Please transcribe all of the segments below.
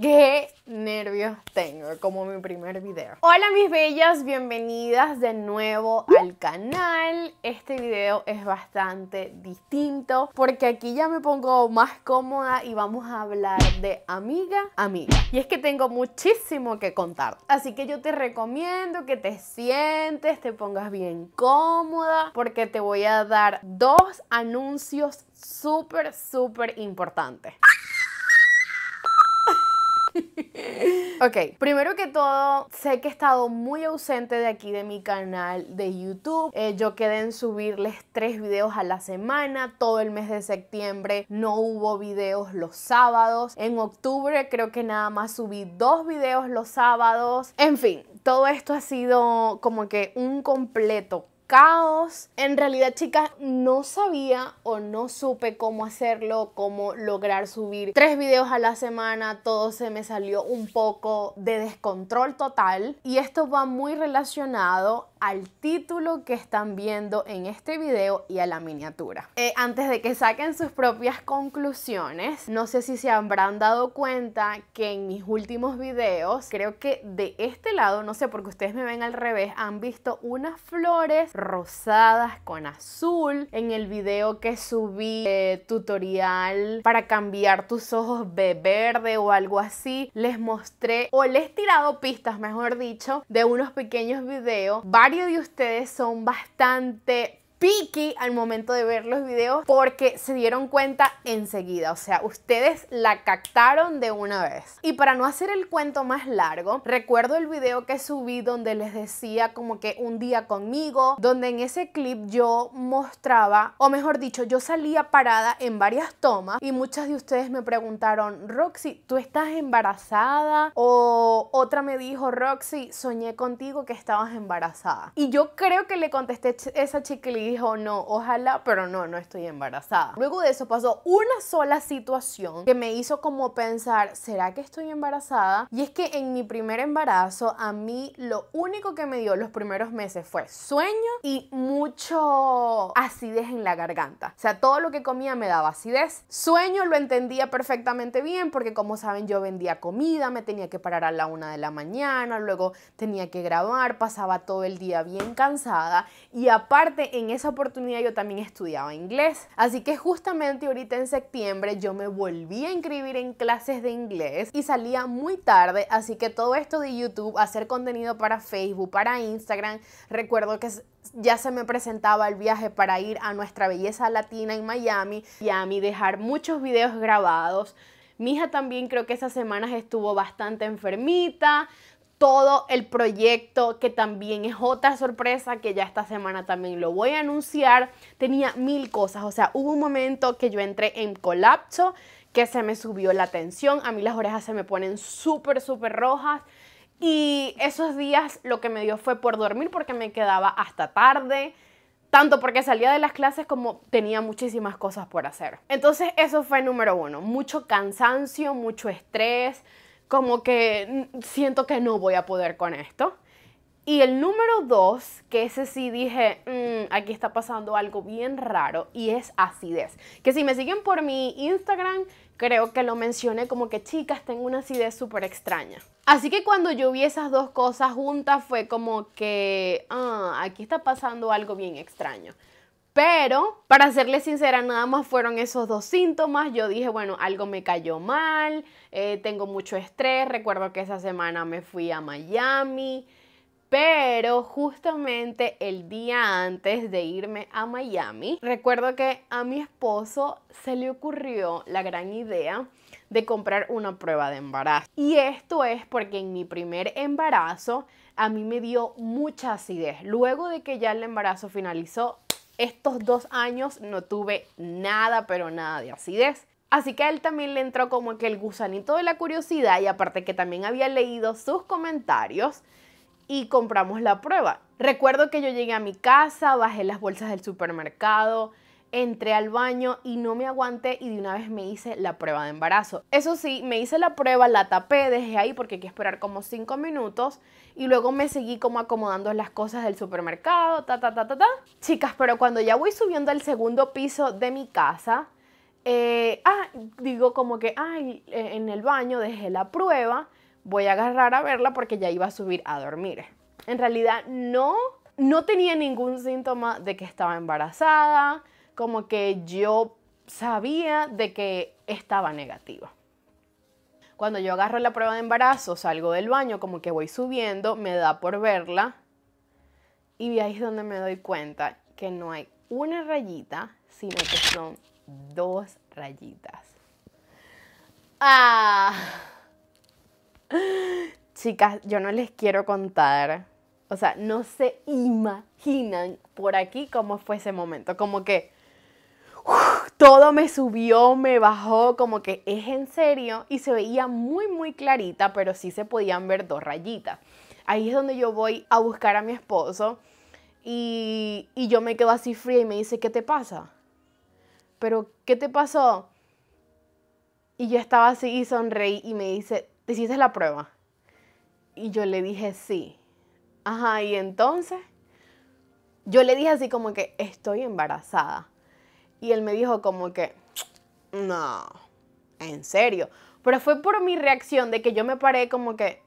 Qué nervios tengo, como mi primer video. Hola mis bellas, bienvenidas de nuevo al canal. Este video es bastante distinto porque aquí ya me pongo más cómoda y vamos a hablar de amiga, a amiga. Y es que tengo muchísimo que contar. Así que yo te recomiendo que te sientes, te pongas bien cómoda porque te voy a dar dos anuncios súper, súper importantes. ok, primero que todo, sé que he estado muy ausente de aquí de mi canal de YouTube. Eh, yo quedé en subirles tres videos a la semana. Todo el mes de septiembre no hubo videos los sábados. En octubre creo que nada más subí dos videos los sábados. En fin, todo esto ha sido como que un completo caos. En realidad, chicas, no sabía o no supe cómo hacerlo, cómo lograr subir tres videos a la semana. Todo se me salió un poco de descontrol total. Y esto va muy relacionado al título que están viendo en este video y a la miniatura. Eh, antes de que saquen sus propias conclusiones, no sé si se habrán dado cuenta que en mis últimos videos, creo que de este lado, no sé porque ustedes me ven al revés, han visto unas flores rosadas con azul. En el video que subí eh, tutorial para cambiar tus ojos de verde o algo así, les mostré o les he tirado pistas, mejor dicho, de unos pequeños videos, varios de ustedes son bastante picky al momento de ver los videos porque se dieron cuenta enseguida, o sea, ustedes la captaron de una vez. Y para no hacer el cuento más largo, recuerdo el video que subí donde les decía como que un día conmigo, donde en ese clip yo mostraba, o mejor dicho, yo salía parada en varias tomas y muchas de ustedes me preguntaron, Roxy, ¿tú estás embarazada? O otra me dijo, Roxy, soñé contigo que estabas embarazada. Y yo creo que le contesté esa chiquilita dijo, no, ojalá, pero no, no estoy embarazada. Luego de eso pasó una sola situación que me hizo como pensar, ¿será que estoy embarazada? Y es que en mi primer embarazo a mí lo único que me dio los primeros meses fue sueño y mucho acidez en la garganta. O sea, todo lo que comía me daba acidez. Sueño lo entendía perfectamente bien porque como saben yo vendía comida, me tenía que parar a la una de la mañana, luego tenía que grabar, pasaba todo el día bien cansada y aparte en ese esa oportunidad yo también estudiaba inglés. Así que justamente ahorita en septiembre yo me volví a inscribir en clases de inglés y salía muy tarde, así que todo esto de YouTube, hacer contenido para Facebook, para Instagram, recuerdo que ya se me presentaba el viaje para ir a nuestra belleza latina en Miami, y a mí dejar muchos videos grabados. Mi hija también creo que esas semanas estuvo bastante enfermita, todo el proyecto, que también es otra sorpresa que ya esta semana también lo voy a anunciar. Tenía mil cosas, o sea, hubo un momento que yo entré en colapso, que se me subió la tensión, a mí las orejas se me ponen súper, súper rojas. Y esos días lo que me dio fue por dormir porque me quedaba hasta tarde, tanto porque salía de las clases como tenía muchísimas cosas por hacer. Entonces eso fue número uno, mucho cansancio, mucho estrés, como que siento que no voy a poder con esto. Y el número dos, que ese sí dije, mm, aquí está pasando algo bien raro, y es acidez. Que si me siguen por mi Instagram, creo que lo mencioné como que chicas, tengo una acidez súper extraña. Así que cuando yo vi esas dos cosas juntas fue como que, ah, aquí está pasando algo bien extraño. Pero, para serle sincera, nada más fueron esos dos síntomas. Yo dije, bueno, algo me cayó mal, eh, tengo mucho estrés. Recuerdo que esa semana me fui a Miami. Pero justamente el día antes de irme a Miami, recuerdo que a mi esposo se le ocurrió la gran idea de comprar una prueba de embarazo. Y esto es porque en mi primer embarazo a mí me dio mucha acidez. Luego de que ya el embarazo finalizó, estos dos años no tuve nada, pero nada de acidez. Así que a él también le entró como que el gusanito de la curiosidad y aparte que también había leído sus comentarios y compramos la prueba. Recuerdo que yo llegué a mi casa, bajé las bolsas del supermercado, entré al baño y no me aguanté y de una vez me hice la prueba de embarazo. Eso sí, me hice la prueba, la tapé, dejé ahí porque hay que esperar como 5 minutos y luego me seguí como acomodando las cosas del supermercado, ta, ta, ta, ta, ta. Chicas, pero cuando ya voy subiendo al segundo piso de mi casa, eh, ah, digo como que, eh, en el baño dejé la prueba, voy a agarrar a verla porque ya iba a subir a dormir. En realidad no, no tenía ningún síntoma de que estaba embarazada, como que yo sabía de que estaba negativa. Cuando yo agarro la prueba de embarazo, salgo del baño, como que voy subiendo, me da por verla. Y ahí es donde me doy cuenta que no hay una rayita, sino que son dos rayitas. Ah. Chicas, yo no les quiero contar. O sea, no se imaginan por aquí cómo fue ese momento. Como que todo me subió, me bajó, como que es en serio y se veía muy muy clarita, pero sí se podían ver dos rayitas. Ahí es donde yo voy a buscar a mi esposo y, yo me quedo así fría y me dice, ¿qué te pasa? ¿Pero qué te pasó? Y yo estaba así y sonreí y me dice, ¿te hiciste la prueba? Y yo le dije, sí. Ajá, y entonces yo le dije así como que estoy embarazada. Y él me dijo como que, no, en serio. Pero fue por mi reacción de que yo me paré como que,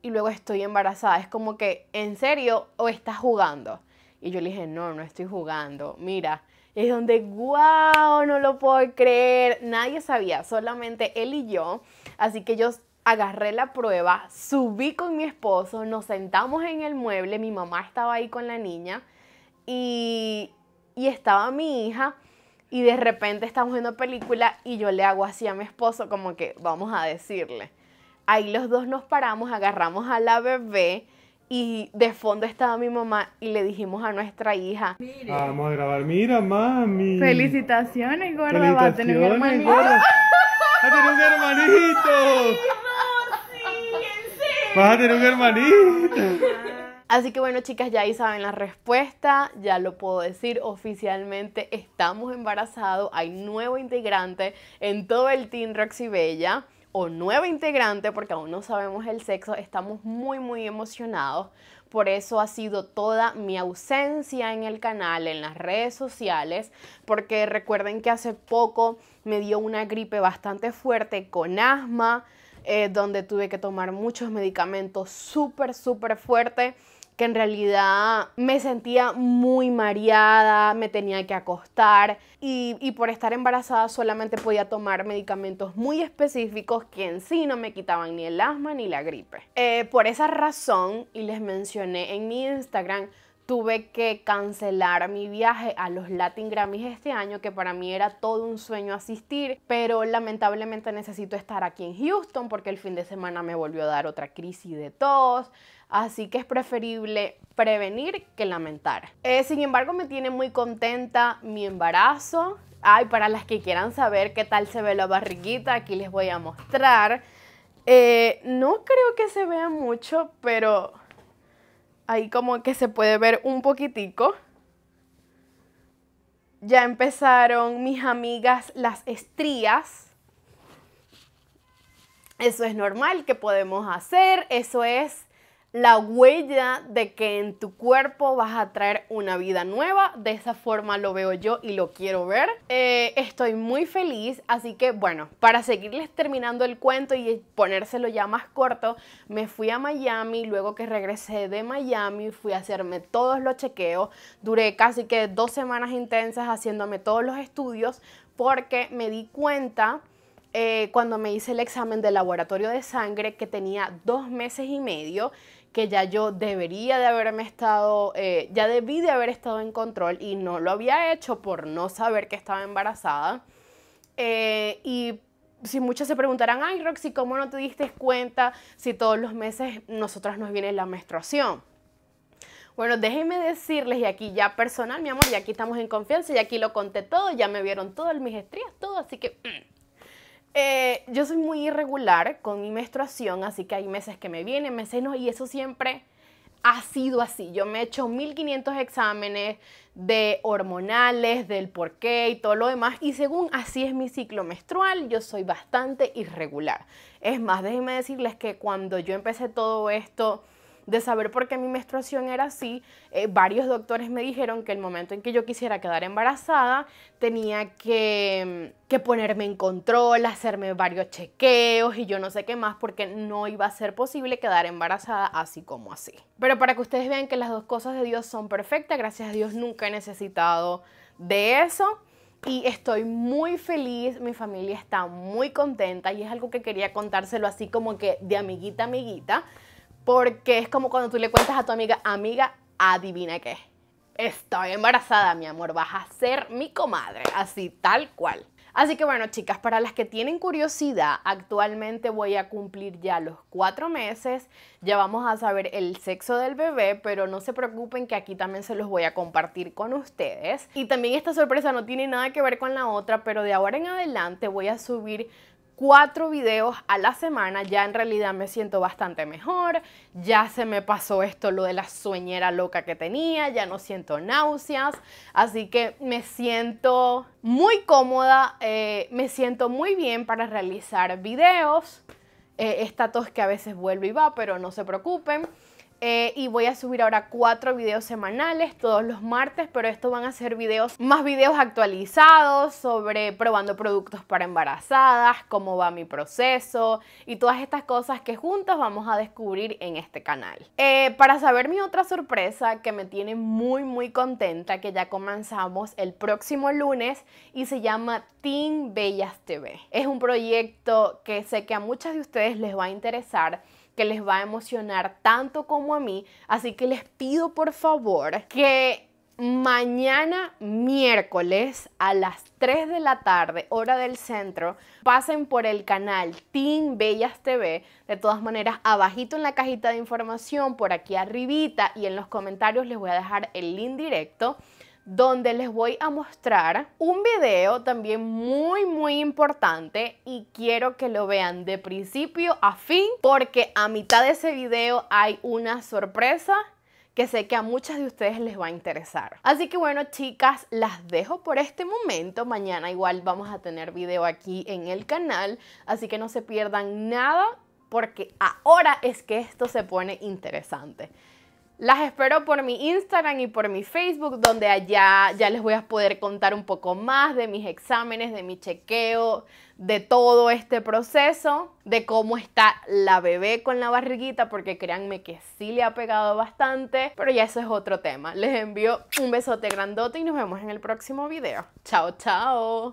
y luego estoy embarazada. Es como que, ¿en serio o estás jugando? Y yo le dije, no, no estoy jugando. Mira, es donde, wow, no lo puedo creer. Nadie sabía, solamente él y yo. Así que yo agarré la prueba, subí con mi esposo, nos sentamos en el mueble, mi mamá estaba ahí con la niña y, y estaba mi hija y de repente estamos viendo película y yo le hago así a mi esposo como que vamos a decirle. Ahí los dos nos paramos, agarramos a la bebé y de fondo estaba mi mamá y le dijimos a nuestra hija, vamos a grabar, mira mami. Felicitaciones, gorda, a tener un hermanito. a tener un hermanito. Vas a tener un hermanito. Así que bueno chicas, ya ahí saben la respuesta, ya lo puedo decir oficialmente, estamos embarazados, hay nuevo integrante en todo el Team Roxy Bella o nuevo integrante, porque aún no sabemos el sexo, estamos muy muy emocionados. Por eso ha sido toda mi ausencia en el canal, en las redes sociales, porque recuerden que hace poco me dio una gripe bastante fuerte con asma, eh, donde tuve que tomar muchos medicamentos súper, súper fuerte en realidad me sentía muy mareada, me tenía que acostar y, por estar embarazada solamente podía tomar medicamentos muy específicos que en sí no me quitaban ni el asma ni la gripe. Eh, por esa razón, y les mencioné en mi Instagram, tuve que cancelar mi viaje a los Latin Grammys este año, que para mí era todo un sueño asistir, pero lamentablemente necesito estar aquí en Houston porque el fin de semana me volvió a dar otra crisis de tos. Así que es preferible prevenir que lamentar. Eh, sin embargo, me tiene muy contenta mi embarazo. Ay, para las que quieran saber qué tal se ve la barriguita, aquí les voy a mostrar. Eh, no creo que se vea mucho, pero Ahí como que se puede ver un poquitico. Ya empezaron mis amigas las estrías. Eso es normal que podemos hacer, eso es la huella de que en tu cuerpo vas a traer una vida nueva. De esa forma lo veo yo y lo quiero ver. Eh, estoy muy feliz, así que bueno, para seguirles terminando el cuento y ponérselo ya más corto, me fui a Miami, luego que regresé de Miami fui a hacerme todos los chequeos. Duré casi que dos semanas intensas haciéndome todos los estudios porque me di cuenta... Eh, cuando me hice el examen de laboratorio de sangre que tenía dos meses y medio que ya yo debería de haberme estado, eh, ya debí de haber estado en control y no lo había hecho por no saber que estaba embarazada. Eh, y si muchas se preguntarán, ay Roxy, ¿cómo no te diste cuenta si todos los meses nosotras nos viene la menstruación? Bueno, déjenme decirles, y aquí ya personal, mi amor, y aquí estamos en confianza, y aquí lo conté todo, ya me vieron todo mis estrías, todo, así que... Mm. Eh, yo soy muy irregular con mi menstruación, así que hay meses que me vienen, meses no, y eso siempre ha sido así. Yo me he hecho 1500 exámenes de hormonales, del porqué y todo lo demás, y según así es mi ciclo menstrual, yo soy bastante irregular. Es más, déjenme decirles que cuando yo empecé todo esto, de saber por qué mi menstruación era así, eh, varios doctores me dijeron que el momento en que yo quisiera quedar embarazada tenía que, mm, que ponerme en control, hacerme varios chequeos y yo no sé qué más porque no iba a ser posible quedar embarazada así como así. Pero para que ustedes vean que las dos cosas de Dios son perfectas, gracias a Dios nunca he necesitado de eso y estoy muy feliz, mi familia está muy contenta y es algo que quería contárselo así como que de amiguita amiguita porque es como cuando tú le cuentas a tu amiga, amiga, adivina qué. Estoy embarazada, mi amor, vas a ser mi comadre, así tal cual. Así que bueno, chicas, para las que tienen curiosidad, actualmente voy a cumplir ya los cuatro meses. Ya vamos a saber el sexo del bebé, pero no se preocupen que aquí también se los voy a compartir con ustedes. Y también esta sorpresa no tiene nada que ver con la otra, pero de ahora en adelante voy a subir cuatro videos a la semana, ya en realidad me siento bastante mejor, ya se me pasó esto, lo de la sueñera loca que tenía, ya no siento náuseas, así que me siento muy cómoda, eh, me siento muy bien para realizar videos, eh, esta tos que a veces vuelve y va, pero no se preocupen. Eh, y voy a subir ahora cuatro videos semanales todos los martes, pero estos van a ser videos, más videos actualizados sobre probando productos para embarazadas, cómo va mi proceso y todas estas cosas que juntos vamos a descubrir en este canal. Eh, para saber mi otra sorpresa que me tiene muy muy contenta, que ya comenzamos el próximo lunes y se llama Team Bellas TV. Es un proyecto que sé que a muchas de ustedes les va a interesar que les va a emocionar tanto como a mí. Así que les pido por favor que mañana miércoles a las 3 de la tarde, hora del centro, pasen por el canal Team Bellas TV. De todas maneras, abajito en la cajita de información, por aquí arribita y en los comentarios les voy a dejar el link directo donde les voy a mostrar un video también muy muy importante y quiero que lo vean de principio a fin porque a mitad de ese video hay una sorpresa que sé que a muchas de ustedes les va a interesar. Así que bueno, chicas, las dejo por este momento. Mañana igual vamos a tener video aquí en el canal, así que no se pierdan nada porque ahora es que esto se pone interesante. Las espero por mi Instagram y por mi Facebook, donde allá ya les voy a poder contar un poco más de mis exámenes, de mi chequeo, de todo este proceso, de cómo está la bebé con la barriguita, porque créanme que sí le ha pegado bastante, pero ya eso es otro tema. Les envío un besote grandote y nos vemos en el próximo video. Chao, chao.